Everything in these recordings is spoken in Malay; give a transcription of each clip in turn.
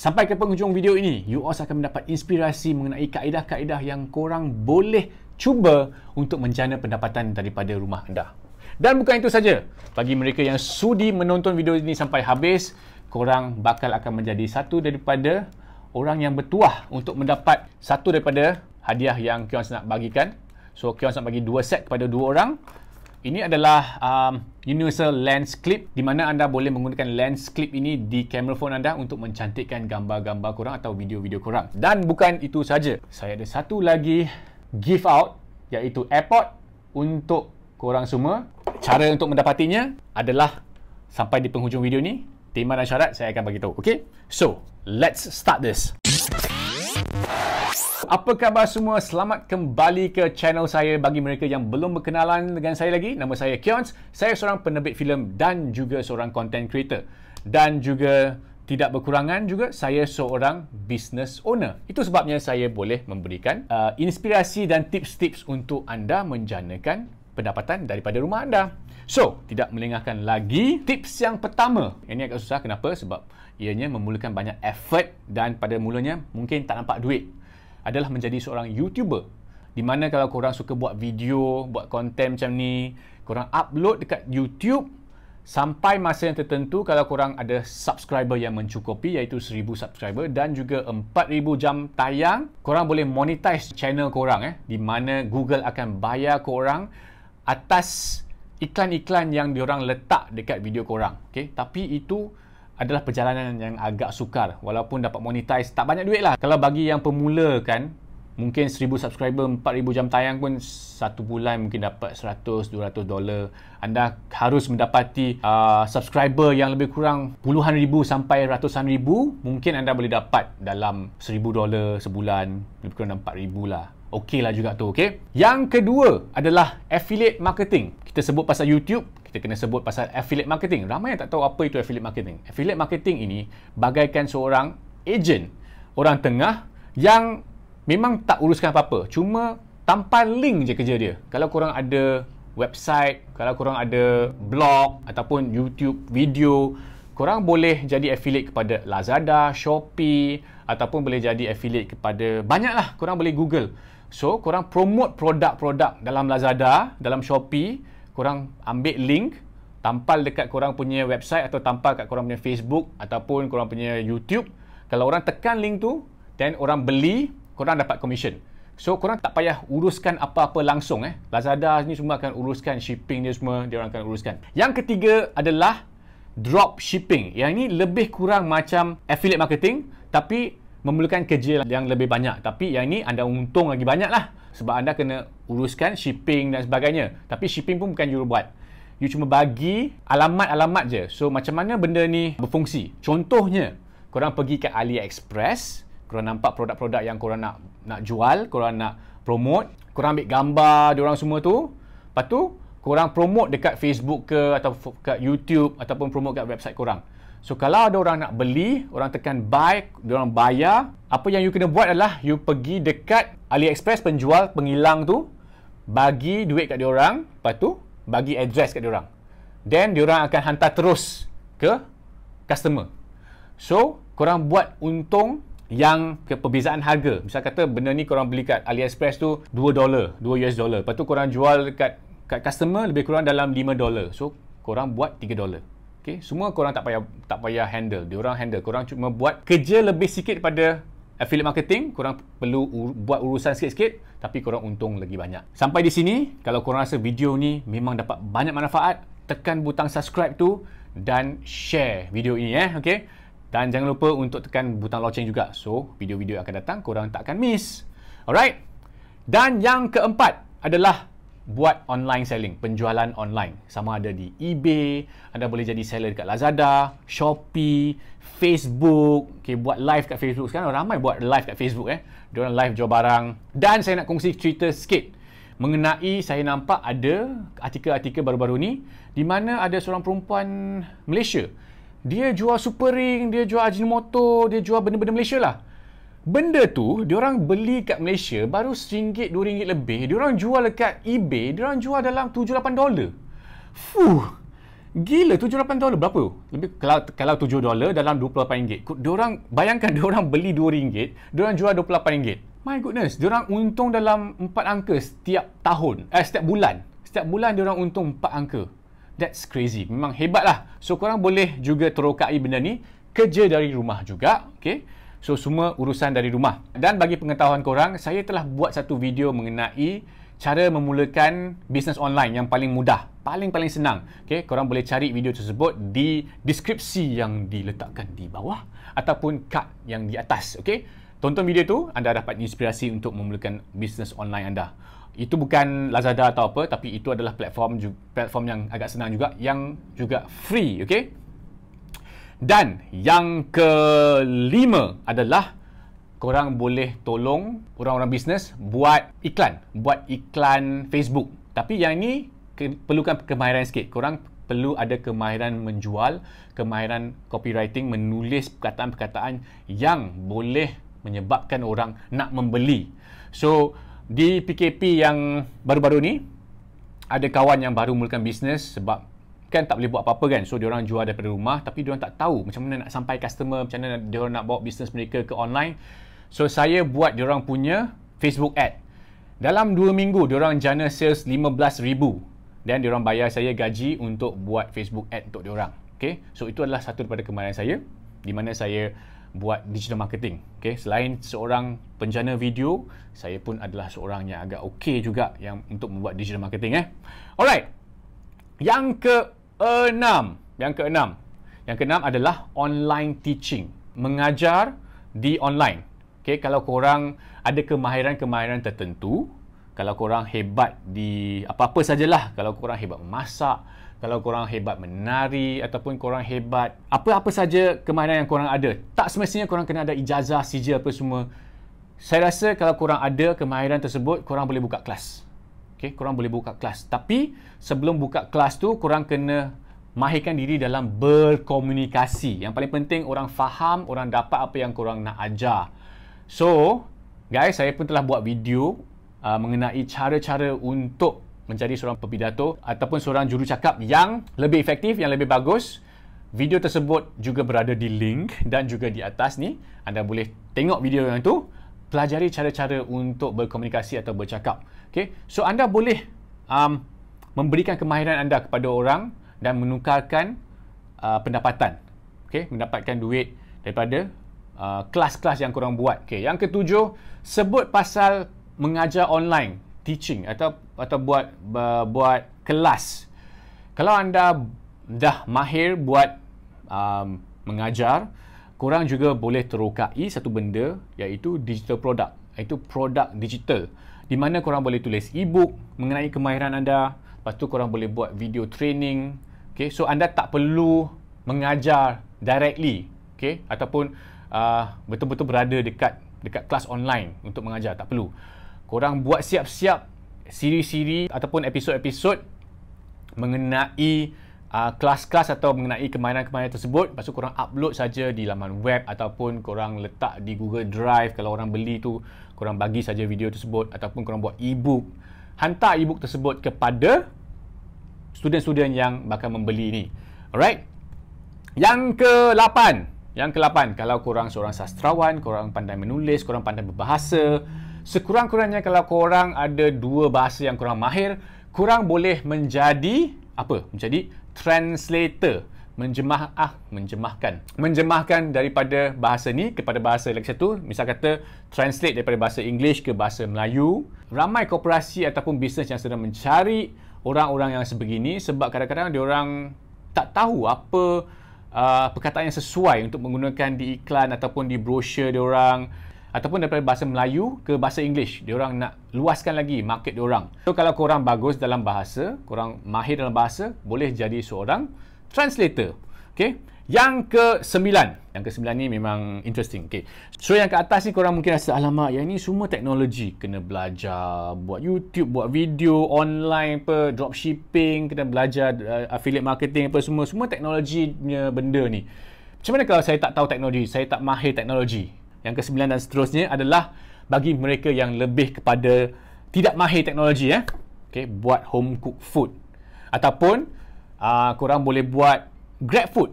Sampai ke penghujung video ini, you all akan mendapat inspirasi mengenai kaedah-kaedah yang korang boleh cuba untuk menjana pendapatan daripada rumah anda. Dan bukan itu saja, bagi mereka yang sudi menonton video ini sampai habis, korang bakal akan menjadi satu daripada orang yang bertuah untuk mendapat satu daripada hadiah yang Kions nak bagikan. So, Kions nak bagi dua set kepada dua orang. Ini adalah um, universal lens clip di mana anda boleh menggunakan lens clip ini di kamera phone anda untuk mencantikkan gambar-gambar korang atau video-video korang. Dan bukan itu saja. Saya ada satu lagi give out iaitu AirPod untuk korang semua. Cara untuk mendapatinya adalah sampai di penghujung video ni, tema dan syarat saya akan bagi tahu. Okey? So, let's start this. Apa khabar semua? Selamat kembali ke channel saya bagi mereka yang belum berkenalan dengan saya lagi. Nama saya Kions. Saya seorang penerbit filem dan juga seorang content creator. Dan juga tidak berkurangan juga saya seorang business owner. Itu sebabnya saya boleh memberikan uh, inspirasi dan tips-tips untuk anda menjanakan pendapatan daripada rumah anda. So, tidak melengahkan lagi tips yang pertama. Ini agak susah kenapa? Sebab ianya memerlukan banyak effort dan pada mulanya mungkin tak nampak duit adalah menjadi seorang YouTuber. Di mana kalau korang suka buat video, buat konten macam ni, korang upload dekat YouTube, sampai masa yang tertentu kalau korang ada subscriber yang mencukupi iaitu 1000 subscriber dan juga 4000 jam tayang korang boleh monetize channel korang eh di mana Google akan bayar korang atas iklan-iklan yang diorang letak dekat video korang okay tapi itu adalah perjalanan yang agak sukar walaupun dapat monetize tak banyak duit lah kalau bagi yang pemula kan mungkin 1000 subscriber 4000 jam tayang pun satu bulan mungkin dapat 100 200 dolar anda harus mendapati uh, subscriber yang lebih kurang puluhan ribu sampai ratusan ribu mungkin anda boleh dapat dalam 1000 dolar sebulan lebih kurang 4000 lah okey lah juga tu okey yang kedua adalah affiliate marketing kita sebut pasal YouTube kita kena sebut pasal affiliate marketing ramai yang tak tahu apa itu affiliate marketing affiliate marketing ini bagaikan seorang agent orang tengah yang memang tak uruskan apa-apa cuma tampal link je kerja dia kalau korang ada website kalau korang ada blog ataupun YouTube video korang boleh jadi affiliate kepada Lazada, Shopee ataupun boleh jadi affiliate kepada banyaklah korang boleh Google So, korang promote produk-produk dalam Lazada, dalam Shopee, korang ambil link, tampal dekat korang punya website atau tampal kat korang punya Facebook ataupun korang punya YouTube. Kalau orang tekan link tu, then orang beli, korang dapat commission. So, korang tak payah uruskan apa-apa langsung eh. Lazada ni semua akan uruskan shipping dia semua, dia orang akan uruskan. Yang ketiga adalah drop shipping. Yang ni lebih kurang macam affiliate marketing tapi memerlukan kerja yang lebih banyak tapi yang ini anda untung lagi banyak lah sebab anda kena uruskan shipping dan sebagainya tapi shipping pun bukan you buat you cuma bagi alamat-alamat je so macam mana benda ni berfungsi contohnya korang pergi ke AliExpress korang nampak produk-produk yang korang nak nak jual korang nak promote korang ambil gambar diorang semua tu lepas tu korang promote dekat Facebook ke atau dekat YouTube ataupun promote dekat website korang So kalau ada orang nak beli, orang tekan buy, dia orang bayar, apa yang you kena buat adalah you pergi dekat AliExpress penjual penghilang tu, bagi duit kat dia orang, lepas tu bagi address kat dia orang. Then dia orang akan hantar terus ke customer. So, korang buat untung yang perbezaan harga. Misal kata benda ni korang beli kat AliExpress tu 2 dollar, 2 US dollar. Lepas tu korang jual dekat kat customer lebih kurang dalam 5 dollar. So, korang buat 3 dollar. Okay, semua korang tak payah tak payah handle. Diorang handle. Korang cuma buat kerja lebih sikit pada affiliate marketing. Korang perlu ur- buat urusan sikit-sikit tapi korang untung lagi banyak. Sampai di sini, kalau korang rasa video ni memang dapat banyak manfaat, tekan butang subscribe tu dan share video ini eh. Okay? Dan jangan lupa untuk tekan butang loceng juga. So, video-video akan datang korang tak akan miss. Alright? Dan yang keempat adalah buat online selling, penjualan online. Sama ada di eBay, anda boleh jadi seller dekat Lazada, Shopee, Facebook. Okay, buat live kat Facebook. Sekarang ramai buat live kat Facebook eh. Diorang live jual barang. Dan saya nak kongsi cerita sikit mengenai saya nampak ada artikel-artikel baru-baru ni di mana ada seorang perempuan Malaysia. Dia jual super ring, dia jual Ajinomoto, dia jual benda-benda Malaysia lah. Benda tu orang beli kat Malaysia baru RM1 RM2 lebih, Orang jual dekat eBay, orang jual dalam 7-8 dolar. Fuh. Gila 7-8 dolar berapa? Lebih kalau kalau 7 dolar dalam 28 ringgit. Orang bayangkan orang beli 2 ringgit, orang jual 28 ringgit. My goodness, orang untung dalam 4 angka setiap tahun, eh setiap bulan. Setiap bulan orang untung 4 angka. That's crazy. Memang hebatlah. So korang boleh juga terokai benda ni kerja dari rumah juga, okey? So semua urusan dari rumah. Dan bagi pengetahuan korang, saya telah buat satu video mengenai cara memulakan bisnes online yang paling mudah, paling-paling senang. Okay, korang boleh cari video tersebut di deskripsi yang diletakkan di bawah ataupun kad yang di atas. Okay, tonton video tu anda dapat inspirasi untuk memulakan bisnes online anda. Itu bukan Lazada atau apa tapi itu adalah platform platform yang agak senang juga yang juga free Okay. Dan yang kelima adalah korang boleh tolong orang-orang bisnes buat iklan. Buat iklan Facebook. Tapi yang ini ke- perlukan kemahiran sikit. Korang perlu ada kemahiran menjual, kemahiran copywriting, menulis perkataan-perkataan yang boleh menyebabkan orang nak membeli. So, di PKP yang baru-baru ni, ada kawan yang baru mulakan bisnes sebab kan tak boleh buat apa-apa kan so dia orang jual daripada rumah tapi dia orang tak tahu macam mana nak sampai customer macam mana diorang nak bawa bisnes mereka ke online so saya buat orang punya Facebook ad dalam 2 minggu dia orang jana sales 15,000 dan dia orang bayar saya gaji untuk buat Facebook ad untuk dia orang, ok so itu adalah satu daripada kemahiran saya di mana saya buat digital marketing ok selain seorang penjana video saya pun adalah seorang yang agak okey juga yang untuk membuat digital marketing eh alright yang ke enam. Yang keenam. Yang keenam adalah online teaching. Mengajar di online. Okay, kalau korang ada kemahiran-kemahiran tertentu, kalau korang hebat di apa-apa sajalah, kalau korang hebat memasak, kalau korang hebat menari ataupun korang hebat apa-apa saja kemahiran yang korang ada, tak semestinya korang kena ada ijazah, sijil apa semua. Saya rasa kalau korang ada kemahiran tersebut, korang boleh buka kelas. Okay, korang boleh buka kelas. Tapi sebelum buka kelas tu, korang kena mahirkan diri dalam berkomunikasi. Yang paling penting, orang faham, orang dapat apa yang korang nak ajar. So, guys, saya pun telah buat video uh, mengenai cara-cara untuk menjadi seorang pepidato ataupun seorang jurucakap yang lebih efektif, yang lebih bagus. Video tersebut juga berada di link dan juga di atas ni. Anda boleh tengok video yang itu pelajari cara-cara untuk berkomunikasi atau bercakap. Okay? So anda boleh um, memberikan kemahiran anda kepada orang dan menukarkan uh, pendapatan. Okay? Mendapatkan duit daripada uh, kelas-kelas yang korang buat. Okay? Yang ketujuh, sebut pasal mengajar online, teaching atau atau buat uh, buat kelas. Kalau anda dah mahir buat um, mengajar, korang juga boleh terokai satu benda iaitu digital product iaitu produk digital di mana korang boleh tulis e-book mengenai kemahiran anda lepas tu korang boleh buat video training okay? so anda tak perlu mengajar directly okay? ataupun uh, betul-betul berada dekat dekat kelas online untuk mengajar tak perlu korang buat siap-siap siri-siri ataupun episod-episod mengenai uh, kelas-kelas atau mengenai kemahiran-kemahiran tersebut lepas tu korang upload saja di laman web ataupun korang letak di Google Drive kalau orang beli tu korang bagi saja video tersebut ataupun korang buat e-book hantar e-book tersebut kepada student-student yang bakal membeli ni alright yang ke-8 yang ke-8 kalau korang seorang sastrawan korang pandai menulis korang pandai berbahasa sekurang-kurangnya kalau korang ada dua bahasa yang korang mahir korang boleh menjadi apa menjadi translator menjemah ah menjemahkan menjemahkan daripada bahasa ni kepada bahasa lain satu misal kata translate daripada bahasa English ke bahasa Melayu ramai koperasi ataupun bisnes yang sedang mencari orang-orang yang sebegini sebab kadang-kadang dia orang tak tahu apa uh, perkataan yang sesuai untuk menggunakan di iklan ataupun di brosur dia orang ataupun daripada bahasa Melayu ke bahasa English. dia orang nak luaskan lagi market dia orang. So kalau korang bagus dalam bahasa, korang mahir dalam bahasa, boleh jadi seorang translator. Okay. Yang ke sembilan. Yang ke sembilan ni memang interesting. Okay. So yang ke atas ni korang mungkin rasa, alamak yang ni semua teknologi. Kena belajar buat YouTube, buat video online apa, dropshipping, kena belajar uh, affiliate marketing apa semua. Semua teknologinya benda ni. Macam mana kalau saya tak tahu teknologi, saya tak mahir teknologi? yang ke-9 dan seterusnya adalah bagi mereka yang lebih kepada tidak mahir teknologi eh. Okay, buat home cook food ataupun uh, ah, korang boleh buat grab food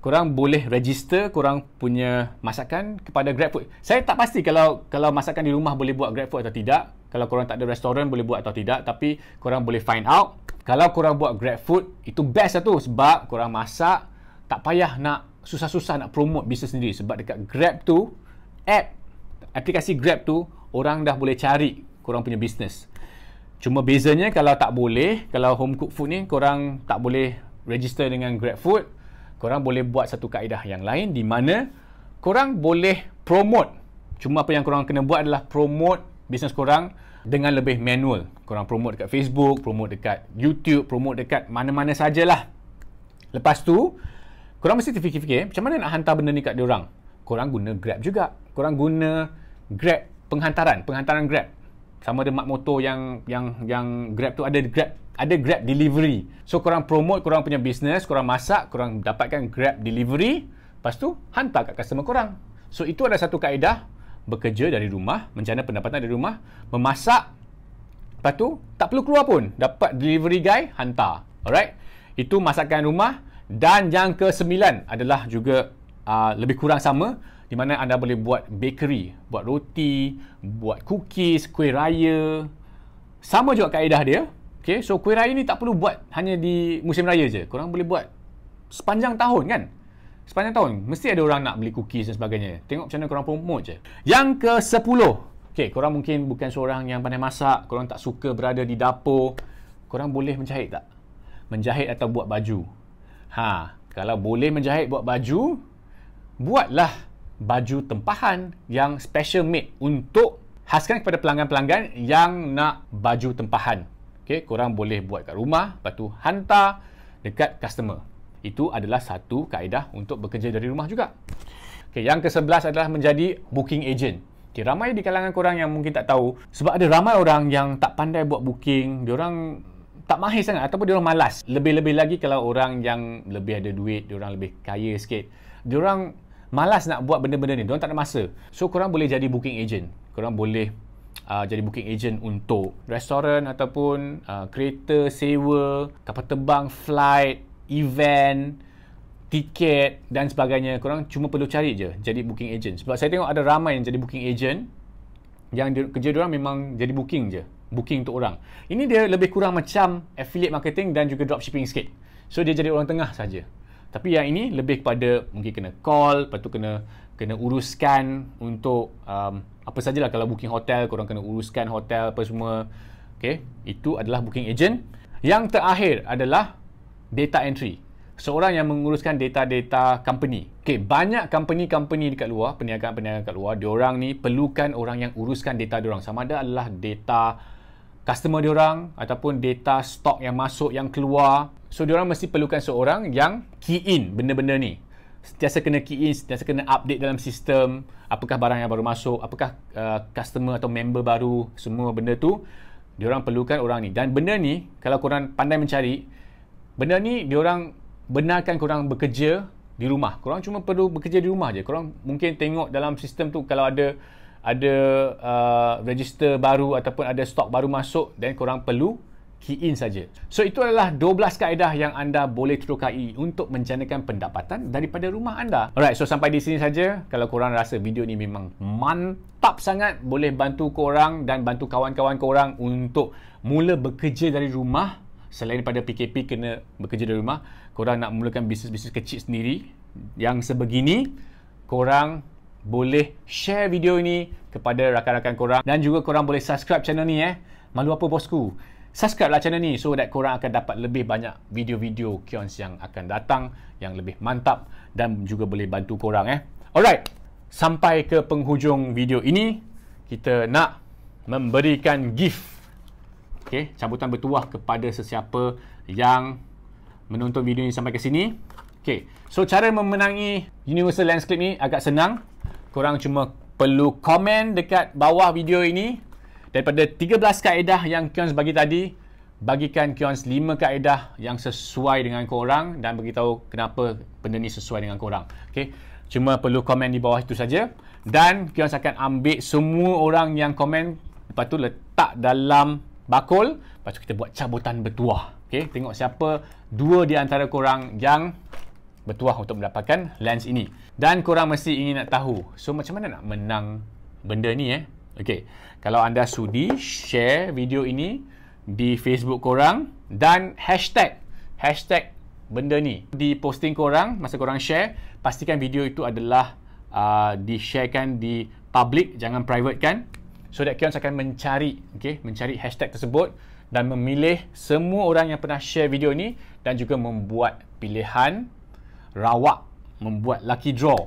korang boleh register korang punya masakan kepada grab food saya tak pasti kalau kalau masakan di rumah boleh buat grab food atau tidak kalau korang tak ada restoran boleh buat atau tidak tapi korang boleh find out kalau korang buat grab food itu best lah tu sebab korang masak tak payah nak susah-susah nak promote bisnes sendiri sebab dekat Grab tu app aplikasi Grab tu orang dah boleh cari korang punya bisnes cuma bezanya kalau tak boleh kalau home cook food ni korang tak boleh register dengan Grab food korang boleh buat satu kaedah yang lain di mana korang boleh promote cuma apa yang korang kena buat adalah promote bisnes korang dengan lebih manual korang promote dekat Facebook promote dekat YouTube promote dekat mana-mana sajalah lepas tu korang mesti terfikir-fikir macam mana nak hantar benda ni kat dia orang. Korang guna Grab juga. Korang guna Grab penghantaran, penghantaran Grab. Sama ada mak motor yang yang yang Grab tu ada Grab ada Grab delivery. So korang promote korang punya business, korang masak, korang dapatkan Grab delivery, lepas tu hantar kat customer korang. So itu ada satu kaedah bekerja dari rumah, menjana pendapatan dari rumah, memasak lepas tu tak perlu keluar pun, dapat delivery guy hantar. Alright? Itu masakan rumah. Dan yang ke sembilan adalah juga uh, lebih kurang sama di mana anda boleh buat bakery, buat roti, buat cookies, kuih raya. Sama juga kaedah dia. Okay, so kuih raya ni tak perlu buat hanya di musim raya je. Korang boleh buat sepanjang tahun kan? Sepanjang tahun. Mesti ada orang nak beli cookies dan sebagainya. Tengok macam mana korang promote je. Yang ke sepuluh. Okay, korang mungkin bukan seorang yang pandai masak. Korang tak suka berada di dapur. Korang boleh menjahit tak? Menjahit atau buat baju. Ha, kalau boleh menjahit buat baju, buatlah baju tempahan yang special made untuk khaskan kepada pelanggan-pelanggan yang nak baju tempahan. Okey, korang boleh buat kat rumah, lepas tu hantar dekat customer. Itu adalah satu kaedah untuk bekerja dari rumah juga. Okey, yang ke-11 adalah menjadi booking agent. Okay, ramai di kalangan korang yang mungkin tak tahu sebab ada ramai orang yang tak pandai buat booking, orang tak mahir sangat ataupun dia orang malas. Lebih-lebih lagi kalau orang yang lebih ada duit, dia orang lebih kaya sikit. Dia orang malas nak buat benda-benda ni. Dia orang tak ada masa. So korang boleh jadi booking agent. Korang boleh uh, jadi booking agent untuk restoran ataupun uh, kereta sewa, kapal terbang, flight, event, tiket dan sebagainya. Korang cuma perlu cari je jadi booking agent. Sebab saya tengok ada ramai yang jadi booking agent yang di, kerja dia orang memang jadi booking je booking untuk orang. Ini dia lebih kurang macam affiliate marketing dan juga dropshipping sikit. So dia jadi orang tengah saja. Tapi yang ini lebih kepada mungkin kena call, lepas tu kena kena uruskan untuk um, apa sajalah kalau booking hotel, korang kena uruskan hotel apa semua. Okay, itu adalah booking agent. Yang terakhir adalah data entry. Seorang yang menguruskan data-data company. Okay, banyak company-company dekat luar, perniagaan-perniagaan dekat luar, diorang ni perlukan orang yang uruskan data diorang. Sama ada adalah data customer diorang ataupun data stok yang masuk yang keluar so orang mesti perlukan seorang yang key in benda-benda ni sentiasa kena key in sentiasa kena update dalam sistem apakah barang yang baru masuk apakah uh, customer atau member baru semua benda tu orang perlukan orang ni dan benda ni kalau korang pandai mencari benda ni orang benarkan korang bekerja di rumah korang cuma perlu bekerja di rumah je korang mungkin tengok dalam sistem tu kalau ada ada uh, register baru ataupun ada stok baru masuk dan korang perlu key in saja. So itu adalah 12 kaedah yang anda boleh terukai untuk menjanakan pendapatan daripada rumah anda. Alright, so sampai di sini saja. Kalau korang rasa video ni memang mantap sangat, boleh bantu korang dan bantu kawan-kawan korang untuk mula bekerja dari rumah selain daripada PKP kena bekerja dari rumah, korang nak mulakan bisnes-bisnes kecil sendiri yang sebegini, korang boleh share video ini kepada rakan-rakan korang dan juga korang boleh subscribe channel ni eh. Malu apa bosku? Subscribe lah channel ni so that korang akan dapat lebih banyak video-video Kions yang akan datang yang lebih mantap dan juga boleh bantu korang eh. Alright, sampai ke penghujung video ini kita nak memberikan gift Okay, cabutan bertuah kepada sesiapa yang menonton video ini sampai ke sini. Okay, so cara memenangi Universal Landscape ni agak senang korang cuma perlu komen dekat bawah video ini daripada 13 kaedah yang Kions bagi tadi bagikan Kions 5 kaedah yang sesuai dengan korang dan beritahu kenapa benda ni sesuai dengan korang okay? cuma perlu komen di bawah itu saja dan Kions akan ambil semua orang yang komen lepas tu letak dalam bakul lepas tu kita buat cabutan bertuah okay? tengok siapa dua di antara korang yang bertuah untuk mendapatkan lens ini dan korang mesti ingin nak tahu so macam mana nak menang benda ni eh Okey, kalau anda sudi share video ini di Facebook korang dan hashtag hashtag benda ni di posting korang masa korang share pastikan video itu adalah uh, di sharekan di public jangan private kan so that kita akan mencari okay, mencari hashtag tersebut dan memilih semua orang yang pernah share video ni dan juga membuat pilihan rawak membuat lucky draw.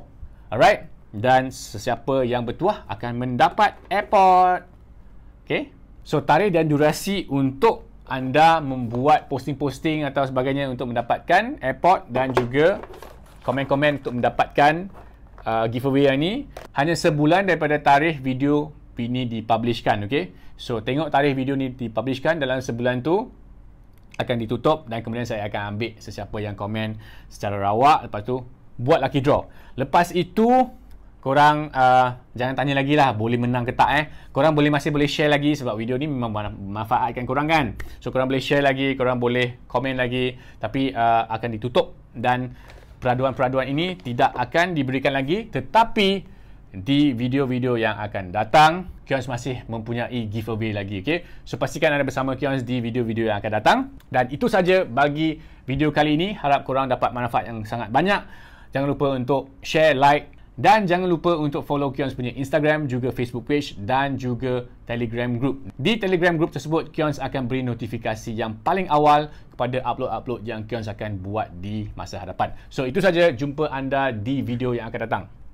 Alright? Dan sesiapa yang bertuah akan mendapat airport. Okay? So, tarikh dan durasi untuk anda membuat posting-posting atau sebagainya untuk mendapatkan airport dan juga komen-komen untuk mendapatkan uh, giveaway yang ni hanya sebulan daripada tarikh video ini dipublishkan okay? so tengok tarikh video ini dipublishkan dalam sebulan tu akan ditutup dan kemudian saya akan ambil sesiapa yang komen secara rawak lepas tu buat lucky draw lepas itu korang uh, jangan tanya lagi lah boleh menang ke tak eh korang boleh masih boleh share lagi sebab video ni memang manfaatkan korang kan so korang boleh share lagi korang boleh komen lagi tapi uh, akan ditutup dan peraduan-peraduan ini tidak akan diberikan lagi tetapi di video-video yang akan datang. Kions masih mempunyai giveaway lagi, okay? So, pastikan anda bersama Kions di video-video yang akan datang. Dan itu saja bagi video kali ini. Harap korang dapat manfaat yang sangat banyak. Jangan lupa untuk share, like dan jangan lupa untuk follow Kions punya Instagram, juga Facebook page dan juga Telegram group. Di Telegram group tersebut, Kions akan beri notifikasi yang paling awal kepada upload-upload yang Kions akan buat di masa hadapan. So, itu saja. Jumpa anda di video yang akan datang.